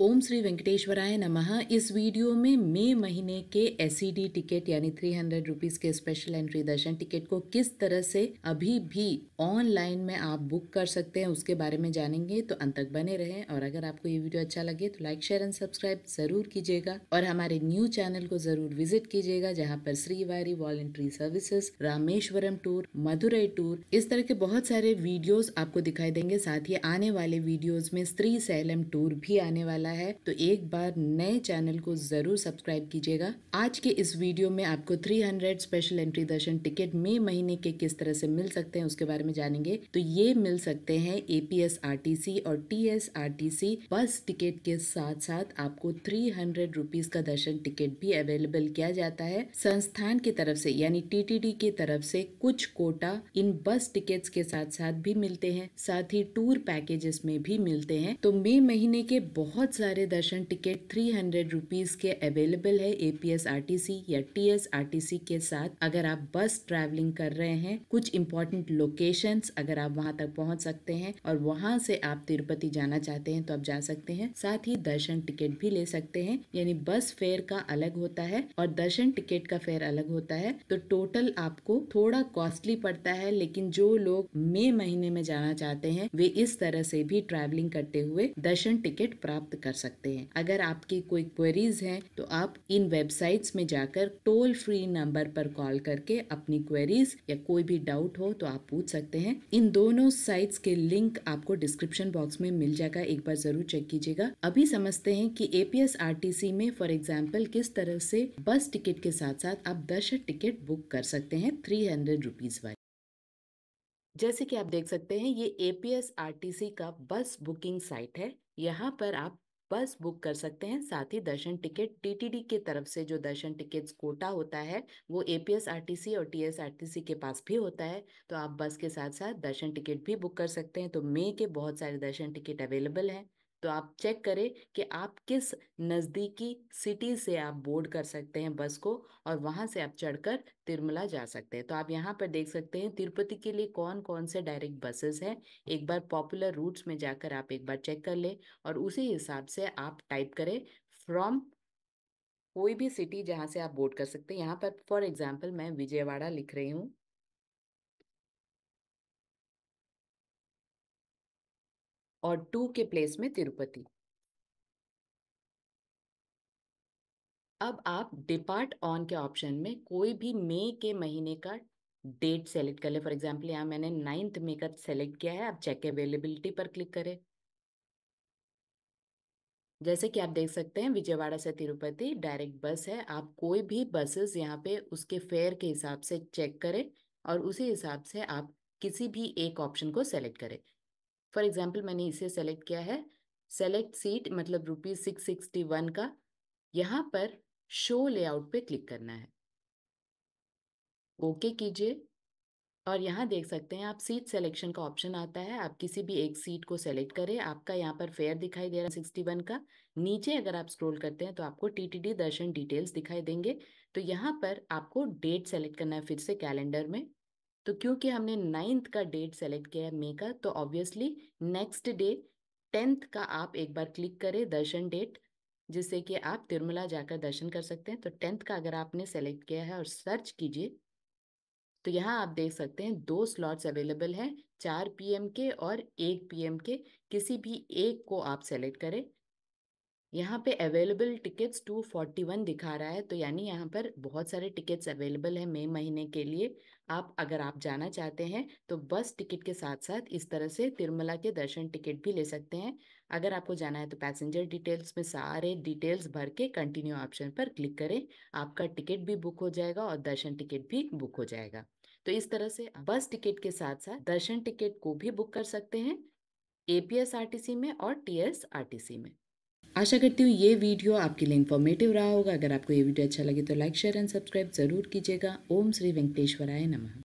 ओम श्री वेंकटेश्वराय नमः इस वीडियो में मई महीने के एस e टिकट यानी थ्री हंड्रेड रुपीज़ के स्पेशल एंट्री दर्शन टिकट को किस तरह से अभी भी ऑनलाइन में आप बुक कर सकते हैं उसके बारे में जानेंगे तो अंत तक बने रहें और अगर आपको ये वीडियो अच्छा लगे तो लाइक शेयर एंड सब्सक्राइब ज़रूर कीजिएगा और हमारे न्यू चैनल को ज़रूर विजिट कीजिएगा जहाँ पर Shri Vari voluntary services Rameswaram tour Madurai tour इस तरह के बहुत सारे वीडियोज आपको दिखाई देंगे साथ ही आने वाले वीडियोज में स्त्री सैलम टूर भी आने वाला वाला है तो एक बार नए चैनल को जरूर सब्सक्राइब कीजिएगा आज के इस वीडियो में आपको 300 स्पेशल एंट्री दर्शन टिकट मई महीने के किस तरह से मिल सकते हैं उसके बारे में जानेंगे तो ये मिल सकते हैं एपीएसआरटीसी और टीएसआरटीसी बस टिकट के साथ साथ आपको थ्री हंड्रेड का दर्शन टिकट भी अवेलेबल किया जाता है संस्थान की तरफ से यानी टीटीडी की तरफ से कुछ कोटा इन बस टिकट्स के साथ साथ भी मिलते हैं साथ ही टूर पैकेजेस में भी मिलते हैं तो मई महीने के बहुत सारे दर्शन टिकट थ्री हंड्रेड रुपीज़ के अवेलेबल है सी या टीएसआरटीसी के साथ अगर आप बस ट्रैवलिंग कर रहे हैं कुछ इंपॉर्टेंट लोकेशन अगर आप वहां तक पहुंच सकते हैं और वहां से आप तिरुपति जाना चाहते हैं तो आप जा सकते हैं साथ ही दर्शन टिकट भी ले सकते हैं यानी बस फेयर का अलग होता है और दर्शन टिकट का फेयर अलग होता है तो टोटल आपको थोड़ा कॉस्टली पड़ता है लेकिन जो लोग मई महीने में जाना चाहते हैं वे इस तरह से भी ट्रैवलिंग करते हुए दर्शन टिकट प्राप्त कर कर सकते हैं अगर आपकी कोई क्वेरीज हैं तो आप इन वेबसाइट्स में जाकर टोल फ्री नंबर पर कॉल करके अपनी क्वेरीज या कोई भी डाउट हो तो आप पूछ सकते हैं इन दोनों साइट्स के लिंक आपको डिस्क्रिप्शन बॉक्स में मिल जाएगा एक बार जरूर चेक कीजिएगा अभी समझते हैं कि एपीएसआरटीसी में फॉर एग्जाम्पल किस तरह से बस टिकट के साथ साथ आप दस टिकट बुक कर सकते हैं थ्री हंड्रेड रुपीज वाली जैसे कि आप देख सकते हैं ये ए पी आर का बस बुकिंग साइट है यहाँ पर आप बस बुक कर सकते हैं साथ ही दर्शन टिकट टीटीडी के तरफ से जो दर्शन टिकट्स कोटा होता है वो एपीएसआरटीसी और टीएसआरटीसी के पास भी होता है तो आप बस के साथ साथ दर्शन टिकट भी बुक कर सकते हैं तो मे के बहुत सारे दर्शन टिकट अवेलेबल हैं तो आप चेक करें कि आप किस नज़दीकी सिटी से आप बोर्ड कर सकते हैं बस को और वहाँ से आप चढ़कर तिरुमला जा सकते हैं तो आप यहाँ पर देख सकते हैं तिरुपति के लिए कौन कौन से डायरेक्ट बसेस हैं एक बार पॉपुलर रूट्स में जाकर आप एक बार चेक कर लें और उसी हिसाब से आप टाइप करें फ्रॉम कोई भी सिटी जहाँ से आप बोर्ड कर सकते हैं यहाँ पर फॉर एग्जाम्पल मैं विजयवाड़ा लिख रही हूँ और टू के प्लेस में तिरुपति अब आप डिपार्ट ऑन के ऑप्शन में कोई भी मई के महीने का डेट सेलेक्ट कर ले फॉर एग्जांपल यहाँ मैंने नाइन्थ मे का सेलेक्ट किया है आप चेक अवेलेबिलिटी पर क्लिक करें जैसे कि आप देख सकते हैं विजयवाड़ा से तिरुपति डायरेक्ट बस है आप कोई भी बसेस यहाँ पे उसके फेयर के हिसाब से चेक करें और उसी हिसाब से आप किसी भी एक ऑप्शन को सेलेक्ट करें फॉर एग्जाम्पल मैंने इसे सेलेक्ट किया है सेलेक्ट सीट मतलब रुपीज सिक्स सिक्सटी वन का यहाँ पर शो लेआउट पे क्लिक करना है ओके कीजिए और यहाँ देख सकते हैं आप सीट सेलेक्शन का ऑप्शन आता है आप किसी भी एक सीट को सेलेक्ट करें आपका यहाँ पर फेयर दिखाई दे रहा है सिक्सटी वन का नीचे अगर आप स्क्रॉल करते हैं तो आपको टीटीडी दर्शन डिटेल्स दिखाई देंगे तो यहाँ पर आपको डेट सेलेक्ट करना है फिर से कैलेंडर में तो क्योंकि हमने नाइन्थ का डेट सेलेक्ट किया है मे का तो ऑब्वियसली नेक्स्ट डे टेंथ का आप एक बार क्लिक करें दर्शन डेट जिससे कि आप तिरुमला जाकर दर्शन कर सकते हैं तो टेंथ का अगर आपने सेलेक्ट किया है और सर्च कीजिए तो यहाँ आप देख सकते हैं दो स्लॉट्स अवेलेबल हैं चार पीएम के और एक पीएम के किसी भी एक को आप सेलेक्ट करें यहाँ पे अवेलेबल टिकट्स 241 दिखा रहा है तो यानी यहाँ पर बहुत सारे टिकट्स अवेलेबल है मई महीने के लिए आप अगर आप जाना चाहते हैं तो बस टिकट के साथ साथ इस तरह से तिरुमला के दर्शन टिकट भी ले सकते हैं अगर आपको जाना है तो पैसेंजर डिटेल्स में सारे डिटेल्स भर के कंटिन्यू ऑप्शन पर क्लिक करें आपका टिकट भी बुक हो जाएगा और दर्शन टिकट भी बुक हो जाएगा तो इस तरह से बस टिकट के साथ साथ दर्शन टिकट को भी बुक कर सकते हैं सी में और सी में आशा करती हूँ ये वीडियो आपके लिए इन्फॉर्मेटिव रहा होगा अगर आपको ये वीडियो अच्छा लगे तो लाइक शेयर एंड सब्सक्राइब जरूर कीजिएगा ओम श्री वेंकटेश्वराय नमः